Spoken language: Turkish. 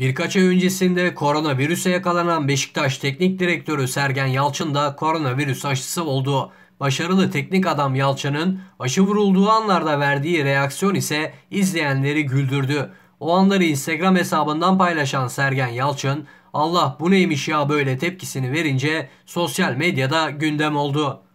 Birkaç ay öncesinde koronavirüse yakalanan Beşiktaş Teknik Direktörü Sergen Yalçın da koronavirüs aşısı oldu. Başarılı teknik adam Yalçın'ın aşı vurulduğu anlarda verdiği reaksiyon ise izleyenleri güldürdü. O anları Instagram hesabından paylaşan Sergen Yalçın, "Allah bu neymiş ya böyle" tepkisini verince sosyal medyada gündem oldu.